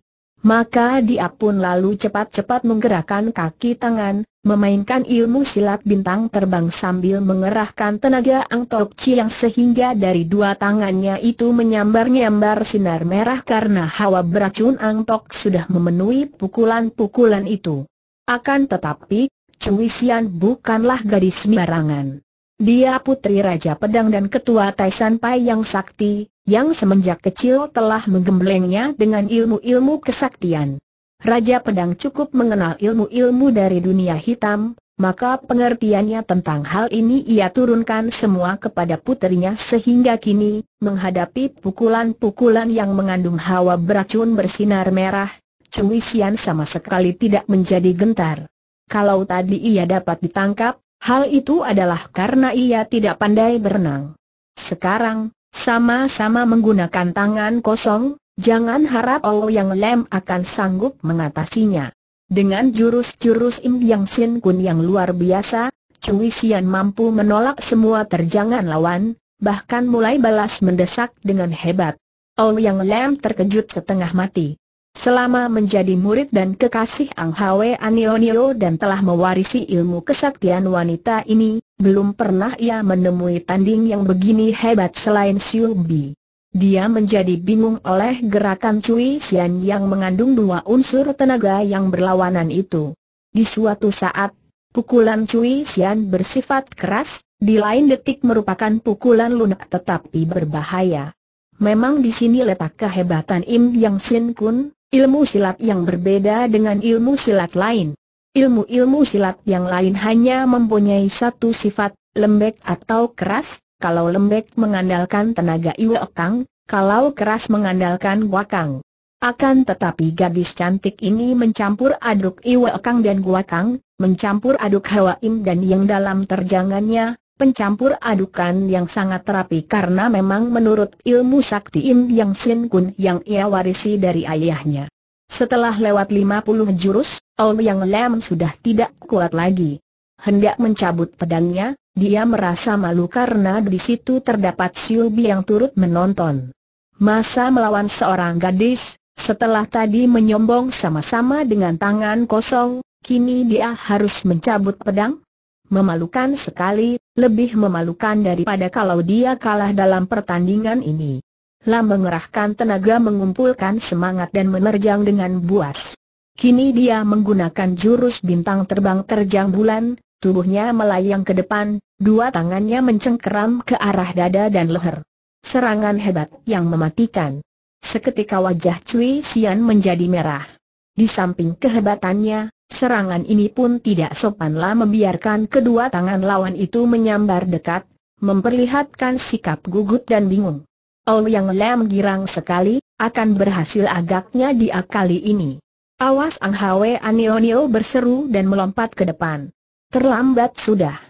Maka dia pun lalu cepat-cepat menggerakkan kaki tangan, memainkan ilmu silat bintang terbang sambil mengerahkan tenaga Ang Tok Chiang sehingga dari dua tangannya itu menyambar-nyambar sinar merah karena hawa beracun Ang Tok sudah memenuhi pukulan-pukulan itu. Akan tetapi, Cui Sian bukanlah gadis sembarangan. Dia putri Raja Pedang dan Ketua Taisan Pai yang sakti, yang semenjak kecil telah menggemblengnya dengan ilmu-ilmu kesaktian. Raja Pedang cukup mengenal ilmu-ilmu dari dunia hitam, maka pengertiannya tentang hal ini ia turunkan semua kepada putrinya sehingga kini, menghadapi pukulan-pukulan yang mengandung hawa beracun bersinar merah, Cui Xian sama sekali tidak menjadi gentar. Kalau tadi ia dapat ditangkap, hal itu adalah karena ia tidak pandai berenang. Sekarang, sama-sama menggunakan tangan kosong, jangan harap Olo yang lem akan sanggup mengatasinya. Dengan jurus-jurus Im Yang Sin Kun yang luar biasa, Cui Xian mampu menolak semua terjangan lawan, bahkan mulai balas mendesak dengan hebat. Olo yang lem terkejut setengah mati. Selama menjadi murid dan kekasih Ang Hwe Anionio dan telah mewarisi ilmu kesaktian wanita ini, belum pernah ia menemui tanding yang begini hebat selain Siu Bi. Dia menjadi bingung oleh gerakan Cui Xian yang mengandung dua unsur tenaga yang berlawanan itu. Di suatu saat, pukulan Cui Xian bersifat keras, di lain detik merupakan pukulan lunak tetapi berbahaya. Memang di sini letak kehebatan Im Yang Sin Kun, ilmu silat yang berbeda dengan ilmu silat lain. Ilmu-ilmu silat yang lain hanya mempunyai satu sifat, lembek atau keras, kalau lembek mengandalkan tenaga iwakang, kalau keras mengandalkan wakang. Akan tetapi gadis cantik ini mencampur aduk iwakang dan guakang, mencampur aduk hawa im dan yang dalam terjangannya, pencampur adukan yang sangat terapi karena memang menurut ilmu sakti Im Yang Sin Kun yang ia warisi dari ayahnya. Setelah lewat 50 jurus, Om Yang lem sudah tidak kuat lagi. Hendak mencabut pedangnya, dia merasa malu karena di situ terdapat Siubi yang turut menonton. Masa melawan seorang gadis, setelah tadi menyombong sama-sama dengan tangan kosong, kini dia harus mencabut pedang? Memalukan sekali, lebih memalukan daripada kalau dia kalah dalam pertandingan ini. Lam mengerahkan tenaga mengumpulkan semangat dan menerjang dengan buas. Kini dia menggunakan jurus bintang terbang terjang bulan, tubuhnya melayang ke depan, dua tangannya mencengkeram ke arah dada dan leher. Serangan hebat yang mematikan. Seketika wajah Cui Sian menjadi merah. Di samping kehebatannya, Serangan ini pun tidak sopanlah membiarkan kedua tangan lawan itu menyambar dekat, memperlihatkan sikap gugup dan bingung. Oh Yang lem girang sekali, akan berhasil agaknya dia kali ini. Awas Ang Hwe Anionio berseru dan melompat ke depan. Terlambat sudah.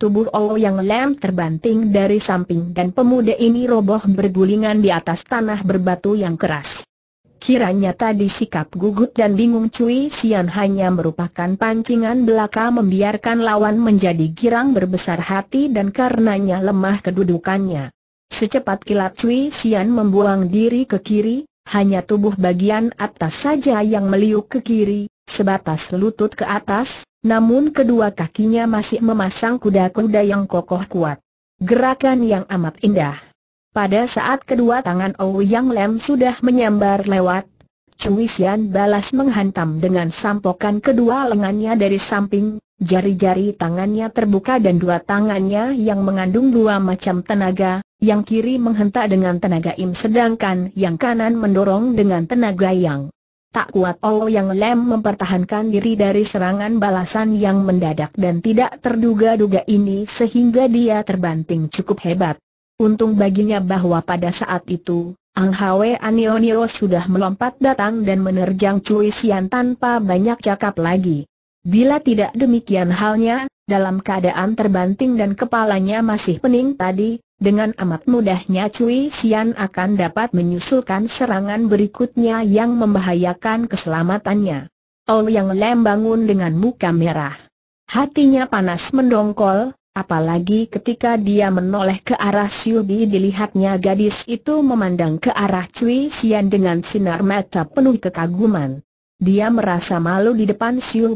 Tubuh Oh Yang lem terbanting dari samping dan pemuda ini roboh bergulingan di atas tanah berbatu yang keras. Kiranya tadi sikap gugup dan bingung Cui Sian hanya merupakan pancingan belaka membiarkan lawan menjadi girang berbesar hati dan karenanya lemah kedudukannya. Secepat kilat Cui Sian membuang diri ke kiri, hanya tubuh bagian atas saja yang meliuk ke kiri, sebatas lutut ke atas, namun kedua kakinya masih memasang kuda-kuda yang kokoh kuat. Gerakan yang amat indah. Pada saat kedua tangan yang Lem sudah menyambar lewat, Cui Xian balas menghantam dengan sampokan kedua lengannya dari samping, jari-jari tangannya terbuka dan dua tangannya yang mengandung dua macam tenaga, yang kiri menghentak dengan tenaga im sedangkan yang kanan mendorong dengan tenaga yang. Tak kuat yang Lem mempertahankan diri dari serangan balasan yang mendadak dan tidak terduga-duga ini sehingga dia terbanting cukup hebat. Untung baginya bahwa pada saat itu, Ang Hwe Anionio sudah melompat datang dan menerjang Cui Sian tanpa banyak cakap lagi. Bila tidak demikian halnya, dalam keadaan terbanting dan kepalanya masih pening tadi, dengan amat mudahnya Cui Sian akan dapat menyusulkan serangan berikutnya yang membahayakan keselamatannya. Ol Yang Lem bangun dengan muka merah. Hatinya panas mendongkol, Apalagi ketika dia menoleh ke arah Siu dilihatnya gadis itu memandang ke arah Cui Sian dengan sinar mata penuh kekaguman. Dia merasa malu di depan Siu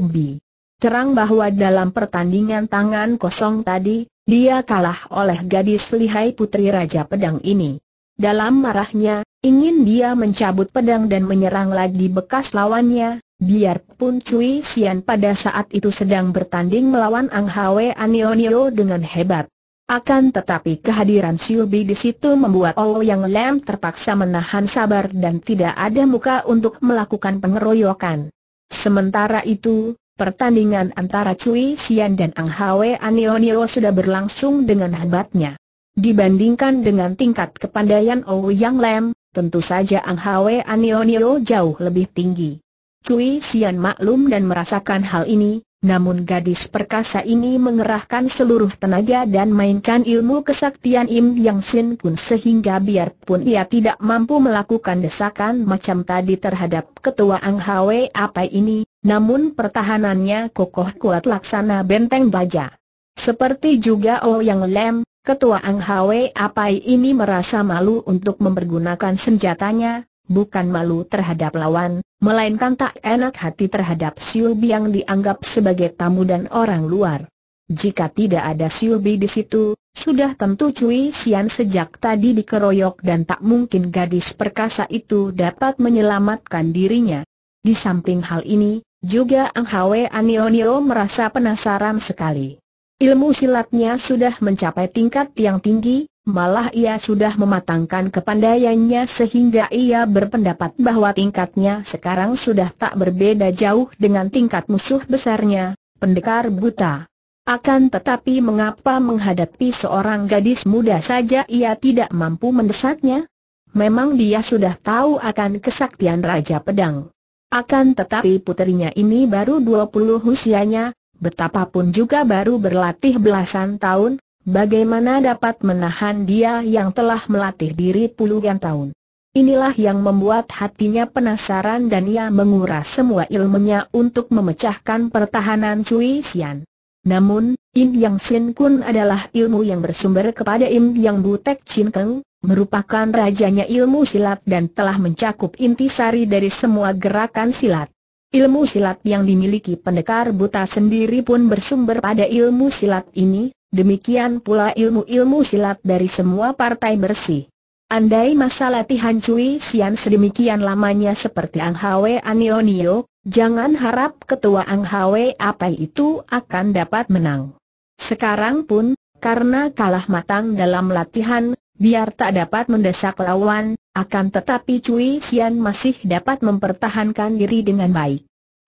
Terang bahwa dalam pertandingan tangan kosong tadi, dia kalah oleh gadis lihai putri Raja Pedang ini. Dalam marahnya, ingin dia mencabut pedang dan menyerang lagi bekas lawannya, Biarpun Cui Xian pada saat itu sedang bertanding melawan Ang Hwe Anionio dengan hebat. Akan tetapi kehadiran Siu Bi di situ membuat Ou Yang Lam terpaksa menahan sabar dan tidak ada muka untuk melakukan pengeroyokan. Sementara itu, pertandingan antara Cui Xian dan Ang Hwe Anionio sudah berlangsung dengan hebatnya. Dibandingkan dengan tingkat kepandaian Ou Yang Lam, tentu saja Ang Hwe Anionio jauh lebih tinggi. Cui Sian maklum dan merasakan hal ini, namun gadis perkasa ini mengerahkan seluruh tenaga dan mainkan ilmu kesaktian Im Yang Sin Kun sehingga biarpun ia tidak mampu melakukan desakan macam tadi terhadap ketua Ang Hwe apa ini, namun pertahanannya kokoh kuat laksana benteng baja. Seperti juga Oh Yang Lem, ketua Ang Hwe Apai ini merasa malu untuk mempergunakan senjatanya, bukan malu terhadap lawan, melainkan tak enak hati terhadap Siulbi yang dianggap sebagai tamu dan orang luar. Jika tidak ada Siulbi di situ, sudah tentu Cui Sian sejak tadi dikeroyok dan tak mungkin gadis perkasa itu dapat menyelamatkan dirinya. Di samping hal ini, juga Ang Hwe Anionio merasa penasaran sekali. Ilmu silatnya sudah mencapai tingkat yang tinggi, Malah ia sudah mematangkan kepandaiannya sehingga ia berpendapat bahwa tingkatnya sekarang sudah tak berbeda jauh dengan tingkat musuh besarnya, pendekar buta. Akan tetapi mengapa menghadapi seorang gadis muda saja ia tidak mampu mendesaknya? Memang dia sudah tahu akan kesaktian Raja Pedang. Akan tetapi putrinya ini baru 20 usianya, betapapun juga baru berlatih belasan tahun, Bagaimana dapat menahan dia yang telah melatih diri puluhan tahun? Inilah yang membuat hatinya penasaran dan ia menguras semua ilmunya untuk memecahkan pertahanan Cui Xian. Namun, Im Yang Sin Kun adalah ilmu yang bersumber kepada Im Yang Butek Chin Keng, merupakan rajanya ilmu silat dan telah mencakup inti sari dari semua gerakan silat. Ilmu silat yang dimiliki pendekar buta sendiri pun bersumber pada ilmu silat ini, demikian pula ilmu-ilmu silat dari semua partai bersih. Andai masa latihan Cui Sian sedemikian lamanya seperti Ang Hwe Anionio, jangan harap ketua Ang Hwe apa itu akan dapat menang. Sekarang pun, karena kalah matang dalam latihan, biar tak dapat mendesak lawan, akan tetapi Cui Sian masih dapat mempertahankan diri dengan baik.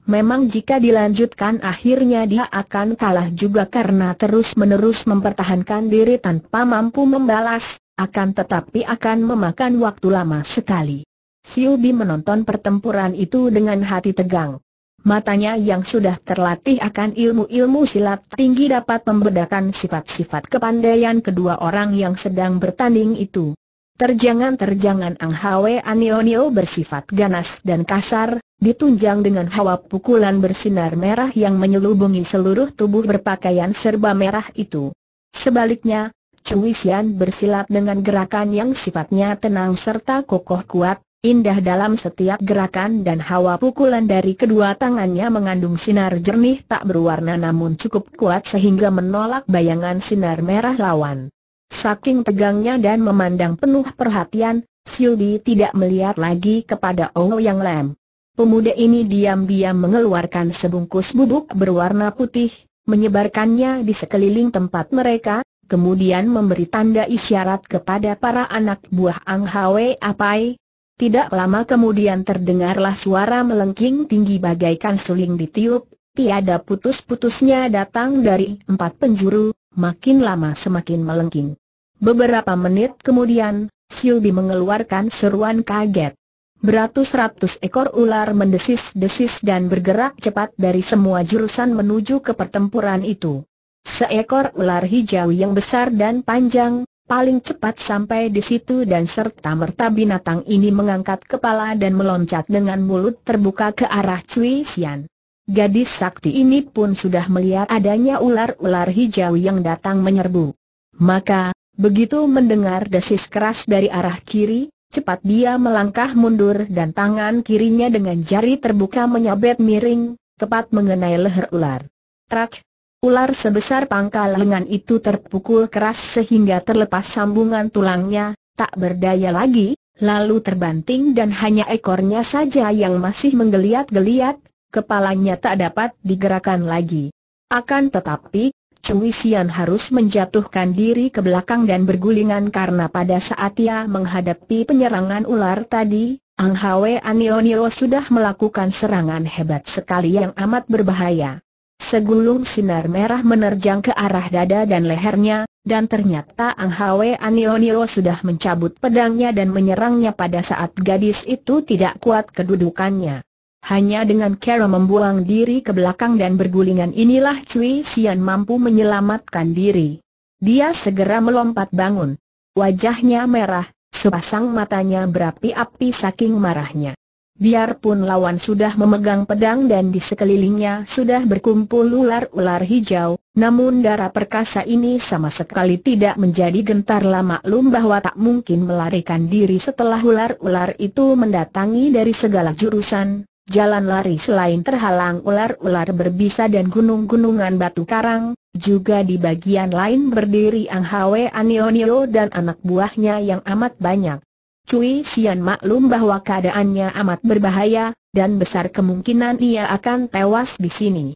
Memang jika dilanjutkan akhirnya dia akan kalah juga karena terus-menerus mempertahankan diri tanpa mampu membalas, akan tetapi akan memakan waktu lama sekali. Siubi menonton pertempuran itu dengan hati tegang. Matanya yang sudah terlatih akan ilmu-ilmu silat tinggi dapat membedakan sifat-sifat kepandaian kedua orang yang sedang bertanding itu. Terjangan-terjangan Ang Hwe Anionio bersifat ganas dan kasar, ditunjang dengan hawa pukulan bersinar merah yang menyelubungi seluruh tubuh berpakaian serba merah itu. Sebaliknya, Cui Xian bersilat dengan gerakan yang sifatnya tenang serta kokoh kuat, indah dalam setiap gerakan dan hawa pukulan dari kedua tangannya mengandung sinar jernih tak berwarna namun cukup kuat sehingga menolak bayangan sinar merah lawan. Saking tegangnya dan memandang penuh perhatian, Sildi tidak melihat lagi kepada yang Lam. Pemuda ini diam-diam mengeluarkan sebungkus bubuk berwarna putih, menyebarkannya di sekeliling tempat mereka, kemudian memberi tanda isyarat kepada para anak buah Ang Hwe Apai. Tidak lama kemudian terdengarlah suara melengking tinggi bagaikan suling ditiup, tiada putus-putusnya datang dari empat penjuru, makin lama semakin melengking. Beberapa menit kemudian, Siubi mengeluarkan seruan kaget. Beratus-ratus ekor ular mendesis-desis dan bergerak cepat dari semua jurusan menuju ke pertempuran itu. Seekor ular hijau yang besar dan panjang, paling cepat sampai di situ dan serta-merta binatang ini mengangkat kepala dan meloncat dengan mulut terbuka ke arah Cui Xian. Gadis sakti ini pun sudah melihat adanya ular-ular hijau yang datang menyerbu. Maka, begitu mendengar desis keras dari arah kiri, cepat dia melangkah mundur dan tangan kirinya dengan jari terbuka menyabet miring, tepat mengenai leher ular. Trak! Ular sebesar pangkal lengan itu terpukul keras sehingga terlepas sambungan tulangnya, tak berdaya lagi, lalu terbanting dan hanya ekornya saja yang masih menggeliat-geliat, kepalanya tak dapat digerakkan lagi. Akan tetapi, Cui Xian harus menjatuhkan diri ke belakang dan bergulingan karena pada saat ia menghadapi penyerangan ular tadi, Ang Hwe Anionio sudah melakukan serangan hebat sekali yang amat berbahaya. Segulung sinar merah menerjang ke arah dada dan lehernya, dan ternyata Ang Hwe Anionio sudah mencabut pedangnya dan menyerangnya pada saat gadis itu tidak kuat kedudukannya. Hanya dengan cara membuang diri ke belakang dan bergulingan inilah Cui Xian mampu menyelamatkan diri. Dia segera melompat bangun. Wajahnya merah, sepasang matanya berapi-api saking marahnya. Biarpun lawan sudah memegang pedang dan di sekelilingnya sudah berkumpul ular-ular hijau, namun darah perkasa ini sama sekali tidak menjadi gentar lama maklum bahwa tak mungkin melarikan diri setelah ular-ular itu mendatangi dari segala jurusan, jalan lari selain terhalang ular-ular berbisa dan gunung-gunungan batu karang, juga di bagian lain berdiri Ang Hwe Anionio dan anak buahnya yang amat banyak. Cui Sian maklum bahwa keadaannya amat berbahaya, dan besar kemungkinan ia akan tewas di sini.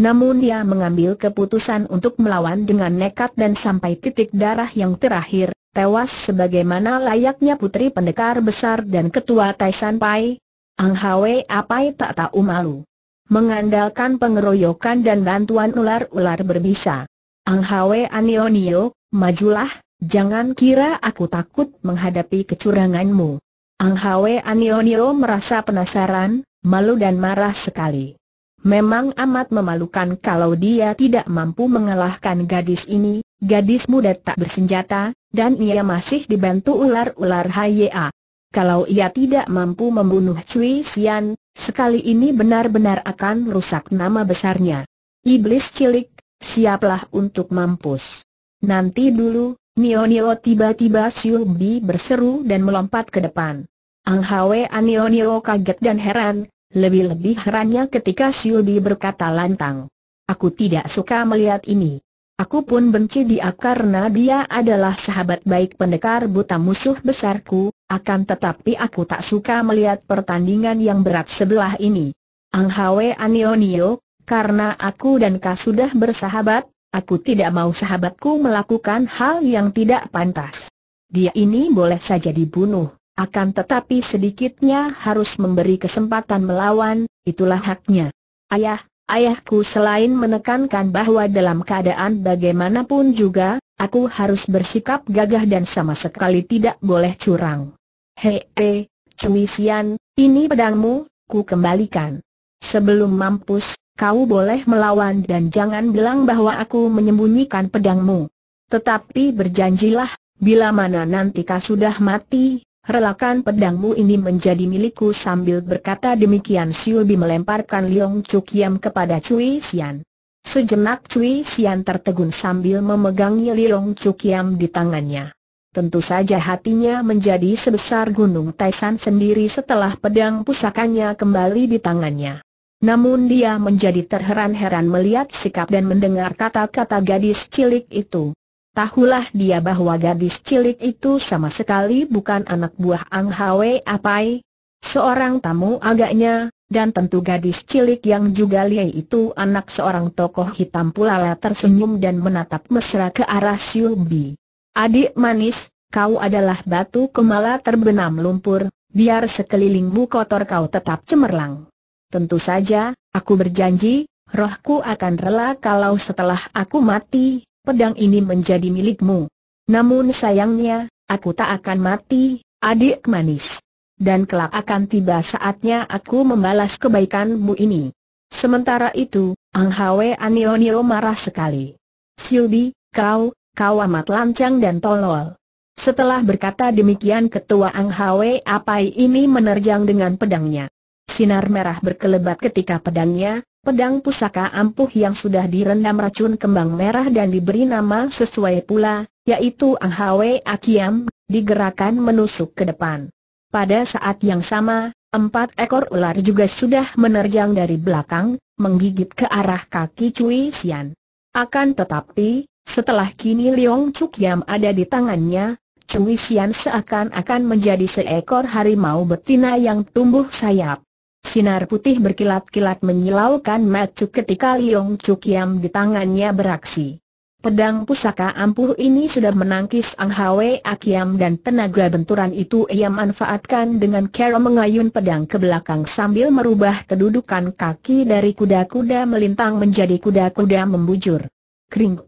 Namun dia mengambil keputusan untuk melawan dengan nekat dan sampai titik darah yang terakhir, tewas sebagaimana layaknya putri pendekar besar dan ketua Taisan Pai, Ang Hwe Apai tak tahu malu. Mengandalkan pengeroyokan dan bantuan ular-ular berbisa. Ang Hwe Anionio, majulah, jangan kira aku takut menghadapi kecuranganmu. Ang Hwe Anionio merasa penasaran, malu dan marah sekali. Memang amat memalukan kalau dia tidak mampu mengalahkan gadis ini, gadis muda tak bersenjata, dan ia masih dibantu ular-ular Hya. Kalau ia tidak mampu membunuh Cui Xian, sekali ini benar-benar akan rusak nama besarnya. Iblis cilik, siaplah untuk mampus. Nanti dulu, Nio Nio tiba-tiba Siu Bi berseru dan melompat ke depan. Ang Hwe Nio Nio kaget dan heran, lebih-lebih herannya ketika Siu Bi berkata lantang. Aku tidak suka melihat ini. Aku pun benci dia karena dia adalah sahabat baik pendekar buta musuh besarku, akan tetapi aku tak suka melihat pertandingan yang berat sebelah ini. Ang Hwe Anionio, karena aku dan kau sudah bersahabat, aku tidak mau sahabatku melakukan hal yang tidak pantas. Dia ini boleh saja dibunuh, akan tetapi sedikitnya harus memberi kesempatan melawan, itulah haknya. Ayah, ayahku selain menekankan bahwa dalam keadaan bagaimanapun juga, aku harus bersikap gagah dan sama sekali tidak boleh curang. Hei, eh, cemisian, ini pedangmu, ku kembalikan. Sebelum mampus, kau boleh melawan dan jangan bilang bahwa aku menyembunyikan pedangmu. Tetapi berjanjilah, bila mana nanti kau sudah mati, relakan pedangmu ini menjadi milikku sambil berkata demikian Siubi melemparkan Liong Cuk Yam kepada Cui Xian. Sejenak Cui Xian tertegun sambil memegangi Liong Cuk Yam di tangannya. Tentu saja hatinya menjadi sebesar gunung Taisan sendiri setelah pedang pusakanya kembali di tangannya. Namun dia menjadi terheran-heran melihat sikap dan mendengar kata-kata gadis cilik itu. Tahulah dia bahwa gadis cilik itu sama sekali bukan anak buah Ang Hwe Apai, seorang tamu agaknya, dan tentu gadis cilik yang juga Lie itu anak seorang tokoh hitam pula tersenyum dan menatap mesra ke arah Siu Bi. Adik manis, kau adalah batu kemala terbenam lumpur, biar sekelilingmu kotor kau tetap cemerlang. Tentu saja, aku berjanji, rohku akan rela kalau setelah aku mati, pedang ini menjadi milikmu. Namun sayangnya, aku tak akan mati, adik manis. Dan kelak akan tiba saatnya aku membalas kebaikanmu ini. Sementara itu, Ang Hwe Anionio marah sekali. Silbi, kau, kau amat lancang dan tolol. Setelah berkata demikian ketua Ang Hwe Apai ini menerjang dengan pedangnya. Sinar merah berkelebat ketika pedangnya, pedang pusaka ampuh yang sudah direndam racun kembang merah dan diberi nama sesuai pula, yaitu Ang Hwe Akiam, digerakkan menusuk ke depan. Pada saat yang sama, empat ekor ular juga sudah menerjang dari belakang, menggigit ke arah kaki Cui Sian. Akan tetapi, setelah kini Leong Chuk Yam ada di tangannya, Cui Xian seakan-akan menjadi seekor harimau betina yang tumbuh sayap. Sinar putih berkilat-kilat menyilaukan mata ketika Leong Chuk Yam di tangannya beraksi. Pedang pusaka ampuh ini sudah menangkis Ang Hwe Akiam dan tenaga benturan itu ia manfaatkan dengan cara mengayun pedang ke belakang sambil merubah kedudukan kaki dari kuda-kuda melintang menjadi kuda-kuda membujur. Kering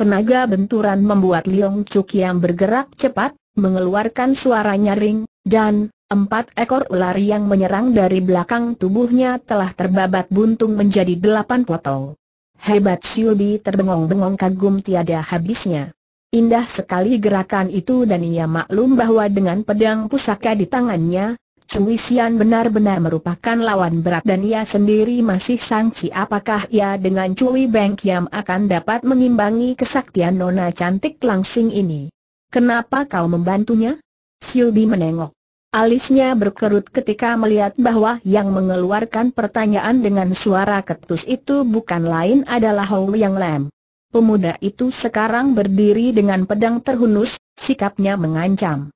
Tenaga benturan membuat Liong Chuk yang bergerak cepat, mengeluarkan suara nyaring, dan empat ekor ular yang menyerang dari belakang tubuhnya telah terbabat buntung menjadi delapan potong. Hebat Siubi terbengong-bengong kagum tiada habisnya. Indah sekali gerakan itu dan ia maklum bahwa dengan pedang pusaka di tangannya, Cui Sian benar-benar merupakan lawan berat dan ia sendiri masih sangsi apakah ia dengan Cui Beng Kiam akan dapat mengimbangi kesaktian nona cantik langsing ini. Kenapa kau membantunya? Silbi menengok. Alisnya berkerut ketika melihat bahwa yang mengeluarkan pertanyaan dengan suara ketus itu bukan lain adalah Hou Yang Lam. Pemuda itu sekarang berdiri dengan pedang terhunus, sikapnya mengancam.